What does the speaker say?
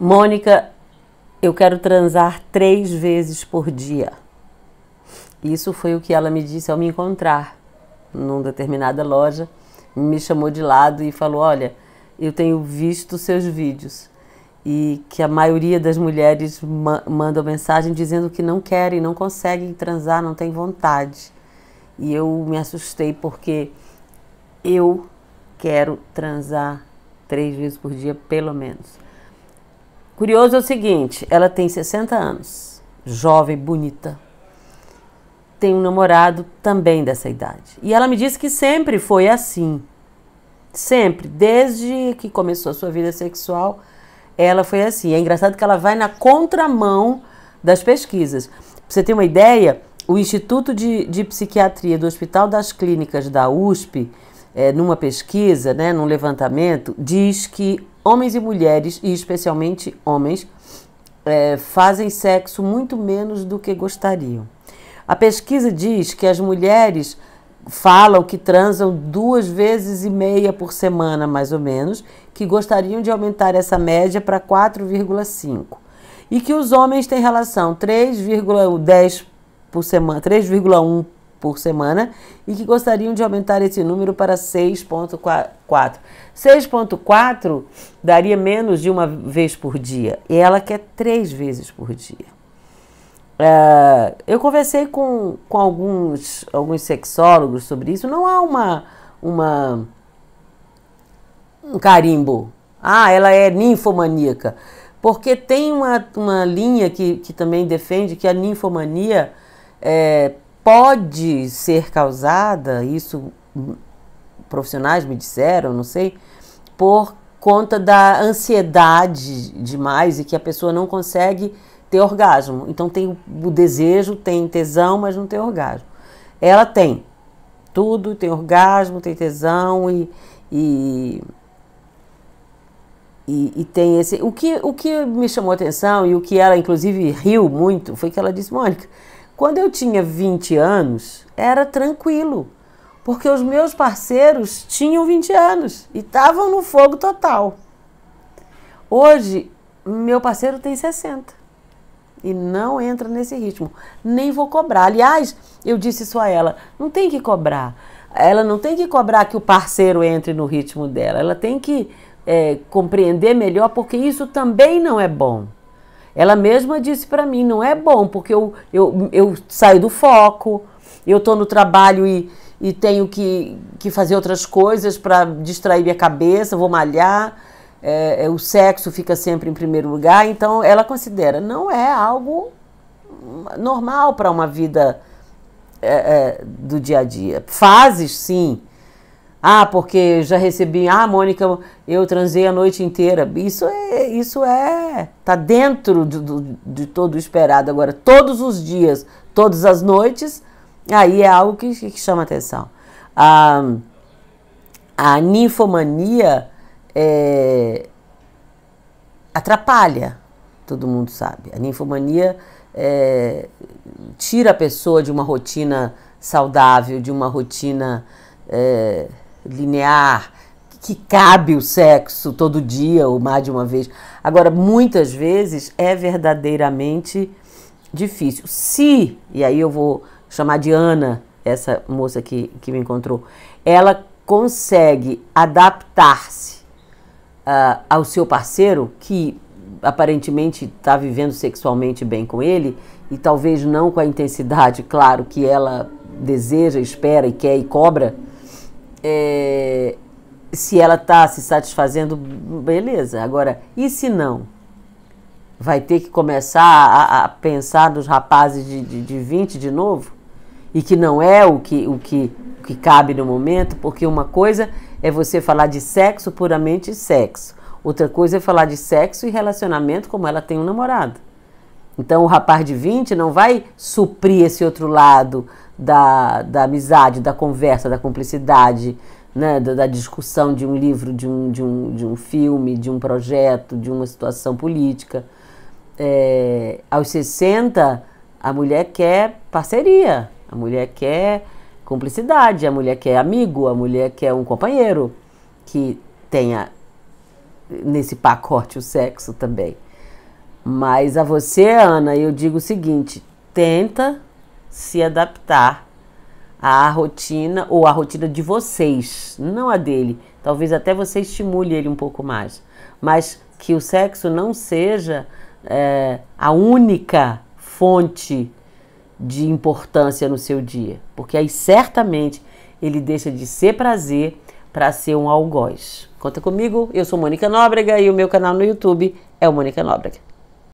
Mônica, eu quero transar três vezes por dia. Isso foi o que ela me disse ao me encontrar numa determinada loja. Me chamou de lado e falou: Olha, eu tenho visto seus vídeos e que a maioria das mulheres ma mandam mensagem dizendo que não querem, não conseguem transar, não têm vontade. E eu me assustei porque eu quero transar três vezes por dia, pelo menos. Curioso é o seguinte: ela tem 60 anos, jovem, bonita. Tem um namorado também dessa idade. E ela me disse que sempre foi assim. Sempre, desde que começou a sua vida sexual, ela foi assim. É engraçado que ela vai na contramão das pesquisas. Pra você ter uma ideia, o Instituto de, de Psiquiatria do Hospital das Clínicas da USP, é, numa pesquisa, né, num levantamento, diz que Homens e mulheres, e especialmente homens, é, fazem sexo muito menos do que gostariam. A pesquisa diz que as mulheres falam que transam duas vezes e meia por semana, mais ou menos, que gostariam de aumentar essa média para 4,5. E que os homens têm relação 3,10 por semana, 3,1 por semana e que gostariam de aumentar esse número para 6,4. 6,4 daria menos de uma vez por dia e ela quer três vezes por dia. É, eu conversei com, com alguns, alguns sexólogos sobre isso. Não há uma, uma um carimbo. Ah, ela é ninfomaníaca. Porque tem uma, uma linha que, que também defende que a ninfomania é, pode ser causada, isso profissionais me disseram, não sei, por conta da ansiedade demais e que a pessoa não consegue ter orgasmo. Então tem o desejo, tem tesão, mas não tem orgasmo. Ela tem tudo, tem orgasmo, tem tesão e, e e, e, tem esse. O que, o que me chamou atenção e o que ela, inclusive, riu muito foi que ela disse: Mônica, quando eu tinha 20 anos, era tranquilo, porque os meus parceiros tinham 20 anos e estavam no fogo total. Hoje, meu parceiro tem 60 e não entra nesse ritmo. Nem vou cobrar. Aliás, eu disse isso a ela: não tem que cobrar. Ela não tem que cobrar que o parceiro entre no ritmo dela. Ela tem que é, compreender melhor, porque isso também não é bom. Ela mesma disse para mim: não é bom, porque eu, eu, eu saio do foco, eu estou no trabalho e, e tenho que, que fazer outras coisas para distrair minha cabeça, vou malhar. É, é, o sexo fica sempre em primeiro lugar, então ela considera não é algo normal para uma vida é, é, do dia a dia. Fases, sim, ah, porque já recebi. Ah, Mônica, eu transei a noite inteira. Isso é, isso é, tá dentro de, de todo o esperado agora. Todos os dias, todas as noites, aí é algo que, que chama atenção. A, a ninfomania é, atrapalha, todo mundo sabe. A ninfomania é, tira a pessoa de uma rotina saudável, de uma rotina é, linear, que cabe o sexo todo dia ou mais de uma vez. Agora, muitas vezes é verdadeiramente difícil. Se, e aí eu vou chamar de Ana, essa moça que, que me encontrou, ela consegue adaptar-se uh, ao seu parceiro, que aparentemente está vivendo sexualmente bem com ele, e talvez não com a intensidade, claro, que ela deseja, espera e quer e cobra é, se ela está se satisfazendo, beleza. Agora, e se não? Vai ter que começar a, a pensar nos rapazes de, de, de 20 de novo? E que não é o que, o que, o que cabe no momento, porque uma coisa é você falar de sexo puramente sexo. Outra coisa é falar de sexo e relacionamento como ela tem um namorado. Então o rapaz de 20 não vai suprir esse outro lado da, da amizade, da conversa, da cumplicidade, né, da, da, discussão de um livro, de um, de, um, de um filme, de um projeto, de uma situação política. É, aos 60, a mulher quer parceria, a mulher quer cumplicidade, a mulher quer amigo, a mulher quer um companheiro que tenha nesse pacote o sexo também. Mas a você, Ana, eu digo o seguinte: tenta se adaptar à rotina ou à rotina de vocês, não a dele. Talvez até você estimule ele um pouco mais, mas que o sexo não seja é, a única fonte de importância no seu dia, porque aí certamente ele deixa de ser prazer para ser um algoz. Conta comigo, eu sou Mônica Nóbrega e o meu canal no YouTube é o Mônica Nóbrega.